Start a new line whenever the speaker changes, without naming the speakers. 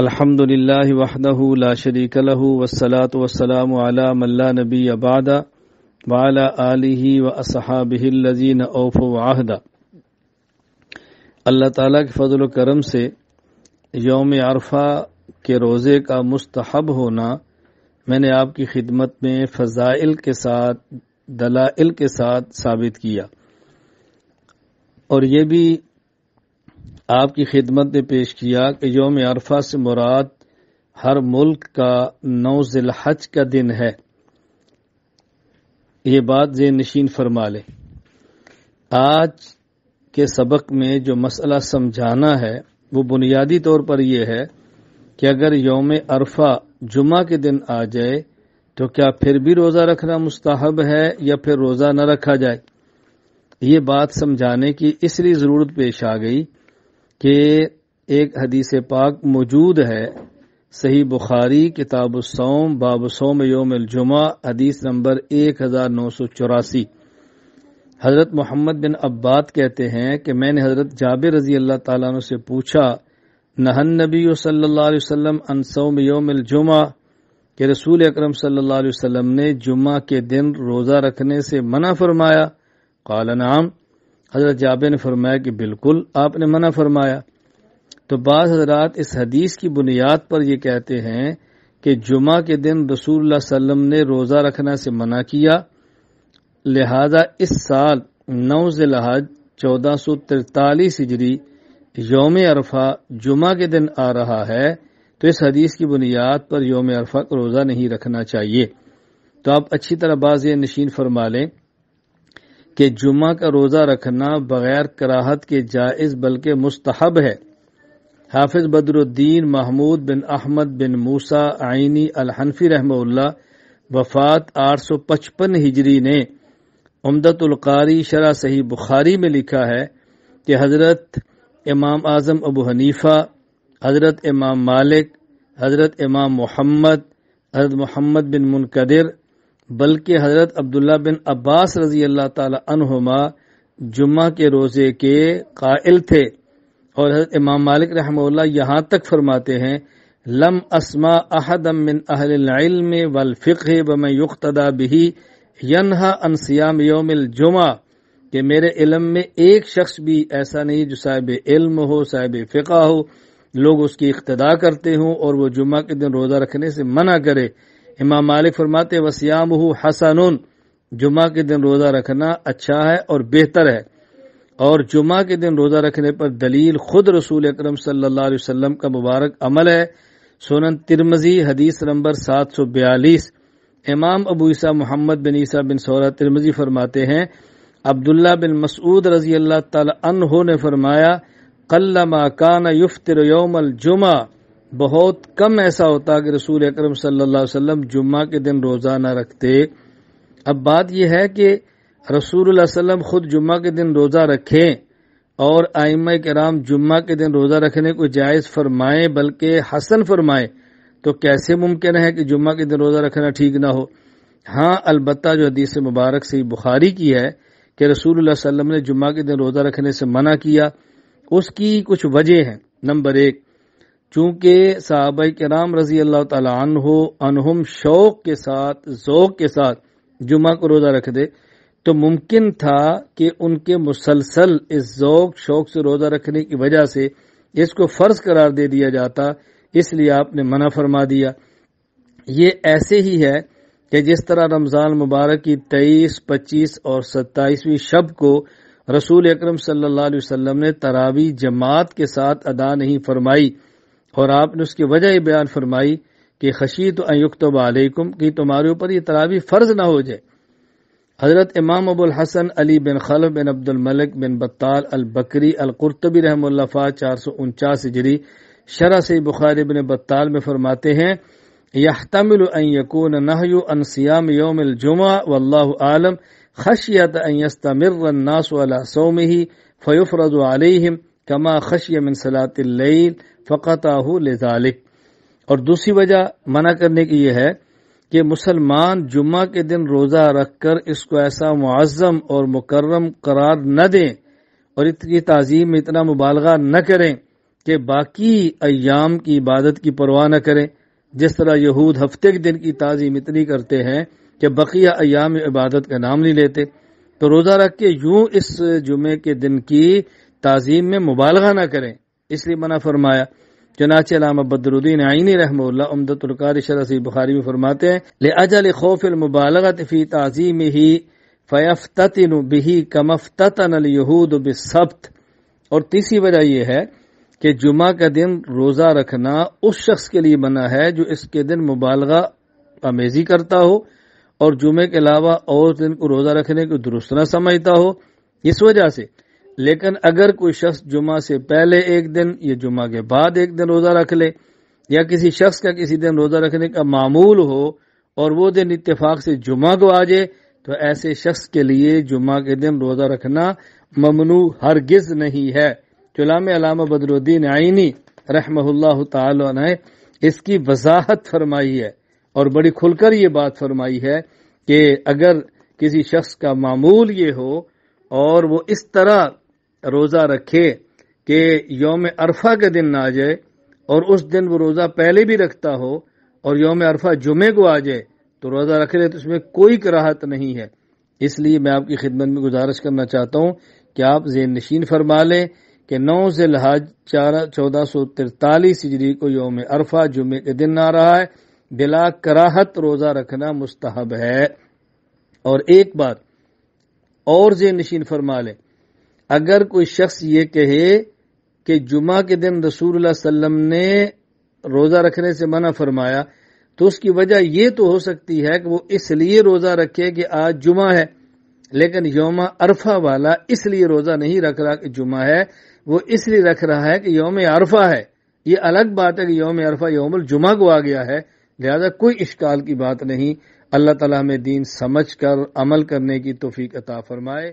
الحمد لله وحده لا شريك له والصلاة والسلام على من لا نبي بعد وعلى آله وأصحابه الذين اوفوا عهدا اللہ تعالیٰ کے فضل و کرم سے یوم عرفہ کے روزے کا مستحب ہونا میں نے آپ کی خدمت میں فضائل کے ساتھ دلائل کے ساتھ ثابت کیا اور یہ بھی آپ کی خدمت نے پیش کیا کہ یوم عرفہ سے مراد ہر ملک کا نو ذی الحج کا دن ہے یہ بات نشین فرما لے آج کے سبق میں جو مسئلہ سمجھانا ہے وہ بنیادی طور پر یہ ہے کہ اگر یوم عرفہ جمعہ کے دن آ جائے تو کیا پھر بھی روزہ رکھنا مستحب ہے یا پھر روزہ نہ رکھا جائے یہ بات سمجھانے کی اس لیے ضرورت پیش آ گئی کہ ایک حدیث پاک موجود ہے صحیح بخاری کتاب السوم باب سوم یوم الجمعہ حدیث نمبر ایک ہزار نو سو چوراسی حضرت محمد بن عباد کہتے ہیں کہ میں نے حضرت جابر رضی اللہ تعالیٰ عنہ سے پوچھا نہن نبی صلی اللہ علیہ وسلم ان سوم یوم الجمعہ کہ رسول اکرم صلی اللہ علیہ وسلم نے جمعہ کے دن روزہ رکھنے سے منع فرمایا قال نعم حضرت جابر نے فرمایا کہ بالکل آپ نے منع فرمایا تو بعض حضرات اس حدیث کی بنیاد پر یہ کہتے ہیں کہ جمعہ کے دن رسول اللہ وسلم نے روزہ رکھنا سے منع کیا لہذا اس سال نو ذی الحج چودہ سو ترتالیس ہجری یوم عرفہ جمعہ کے دن آ رہا ہے تو اس حدیث کی بنیاد پر یوم عرفہ کو روزہ نہیں رکھنا چاہیے تو آپ اچھی طرح بعض یہ نشین فرما لیں کہ جمعہ کا روزہ رکھنا بغیر کراہت کے جائز بلکہ مستحب ہے حافظ بدر الدین محمود بن احمد بن موسا آئینی الحنفی رحم اللہ وفات آٹھ سو پچپن ہجری نے امدت القاری شرح صحیح بخاری میں لکھا ہے کہ حضرت امام اعظم ابو حنیفہ حضرت امام مالک حضرت امام محمد حضرت محمد بن منقدر بلکہ حضرت عبداللہ بن عباس رضی اللہ تعالی عنہما جمعہ کے روزے کے قائل تھے اور حضرت امام مالک رحمہ اللہ یہاں تک فرماتے ہیں لم اسما من اہل العلم والفقہ یقتدا بہی ینہا انسیام یوم الجمعہ کہ میرے علم میں ایک شخص بھی ایسا نہیں جو صاحب علم ہو صاحب فقہ ہو لوگ اس کی اختدا کرتے ہوں اور وہ جمعہ کے دن روزہ رکھنے سے منع کرے امام مالک فرماتے ہو حسن جمعہ کے دن روزہ رکھنا اچھا ہے اور بہتر ہے اور جمعہ کے دن روزہ رکھنے پر دلیل خود رسول اکرم صلی اللہ علیہ وسلم کا مبارک عمل ہے سونن ترمزی حدیث نمبر سات سو بیالیس امام ابو عیسیٰ محمد بن عیسیٰ بن سورا ترمزی فرماتے ہیں عبداللہ بن مسعود رضی اللہ تعالی عنہ نے فرمایا کان یفتر یوم الجمعہ بہت کم ایسا ہوتا کہ رسول اکرم صلی اللہ علیہ وسلم جمعہ کے دن روزہ نہ رکھتے اب بات یہ ہے کہ رسول اللہ علیہ وسلم خود جمعہ کے دن روزہ رکھیں اور آئمہ کرام جمعہ کے دن روزہ رکھنے کو جائز فرمائیں بلکہ حسن فرمائیں تو کیسے ممکن ہے کہ جمعہ کے دن روزہ رکھنا ٹھیک نہ ہو ہاں البتہ جو حدیث مبارک سے بخاری کی ہے کہ رسول اللہ علیہ وسلم نے جمعہ کے دن روزہ رکھنے سے منع کیا اس کی کچھ وجہ ہیں نمبر ایک چونکہ صحابہ کرام رضی اللہ تعالی عنہ انہم شوق کے ساتھ ذوق کے ساتھ جمعہ کو روزہ رکھ دے تو ممکن تھا کہ ان کے مسلسل اس ذوق شوق سے روزہ رکھنے کی وجہ سے اس کو فرض قرار دے دیا جاتا اس لیے آپ نے منع فرما دیا یہ ایسے ہی ہے کہ جس طرح رمضان مبارک کی تیئیس پچیس اور ستائیسویں شب کو رسول اکرم صلی اللہ علیہ وسلم نے تراوی جماعت کے ساتھ ادا نہیں فرمائی اور آپ نے اس کی وجہ یہ بیان فرمائی کہ خشیت یکتب علیکم کی تمہارے اوپر یہ تراوی فرض نہ ہو جائے حضرت امام ابو الحسن علی بن خلف بن عبد الملک بن بطال البکری القرطبی رحم اللہ فا چار سو انچاس جری شرح سے بخاری بن بطال میں فرماتے ہیں یحتمل ان یکون نہ ان انسیام یوم الجماء واللہ عالم خشیت الناس علی اللہ فیفرض علیہم کما خش اللیل صلاح آہ اور دوسری وجہ منع کرنے کی یہ ہے کہ مسلمان جمعہ کے دن روزہ رکھ کر اس کو ایسا معظم اور مکرم قرار نہ دیں اور اتنی تعظیم میں اتنا مبالغہ نہ کریں کہ باقی ایام کی عبادت کی پرواہ نہ کریں جس طرح یہود ہفتے کے دن کی تعظیم اتنی کرتے ہیں کہ بقیہ ایام عبادت کا نام نہیں لیتے تو روزہ رکھ کے یوں اس جمعے کے دن کی تعظیم میں مبالغہ نہ کریں اس لیے منع فرمایا چنانچہ علامہ بدر الدین رحمہ رحم اللہ امداد شرسی بخاری میں فرماتے ہیں خوف فی تعظیم ہی فیف بہی ہی کم اف اور تیسری وجہ یہ ہے کہ جمعہ کا دن روزہ رکھنا اس شخص کے لیے بنا ہے جو اس کے دن مبالغہ آمیزی کرتا ہو اور جمعے کے علاوہ اور دن کو روزہ رکھنے کو درست نہ سمجھتا ہو اس وجہ سے لیکن اگر کوئی شخص جمعہ سے پہلے ایک دن یا جمعہ کے بعد ایک دن روزہ رکھ لے یا کسی شخص کا کسی دن روزہ رکھنے کا معمول ہو اور وہ دن اتفاق سے جمعہ کو آ جائے تو ایسے شخص کے لیے جمعہ کے دن روزہ رکھنا ممنوع ہرگز نہیں ہے چلام علامہ بدر الدین آئینی رحم اللہ تعالی نے اس کی وضاحت فرمائی ہے اور بڑی کھل کر یہ بات فرمائی ہے کہ اگر کسی شخص کا معمول یہ ہو اور وہ اس طرح روزہ رکھے کہ یوم عرفہ کے دن نہ آ جائے اور اس دن وہ روزہ پہلے بھی رکھتا ہو اور یوم عرفہ جمعے کو آ جائے تو روزہ رکھے تو اس میں کوئی کراہت نہیں ہے اس لیے میں آپ کی خدمت میں گزارش کرنا چاہتا ہوں کہ آپ ذہن نشین فرما لیں کہ نو سے لہٰذ چارہ چودہ سو ترتالیس کو یوم عرفہ جمعے کے دن نہ آ رہا ہے بلا کراہت روزہ رکھنا مستحب ہے اور ایک بات اور ذہن نشین فرما لیں اگر کوئی شخص یہ کہے کہ جمعہ کے دن رسول اللہ علیہ وسلم نے روزہ رکھنے سے منع فرمایا تو اس کی وجہ یہ تو ہو سکتی ہے کہ وہ اس لیے روزہ رکھے کہ آج جمعہ ہے لیکن یوم عرفہ والا اس لیے روزہ نہیں رکھ رہا کہ جمعہ ہے وہ اس لیے رکھ رہا ہے کہ یوم عرفہ ہے یہ الگ بات ہے کہ یوم عرفہ یوم الجمعہ کو آ گیا ہے لہذا کوئی اشکال کی بات نہیں اللہ تعالیٰ میں دین سمجھ کر عمل کرنے کی توفیق عطا فرمائے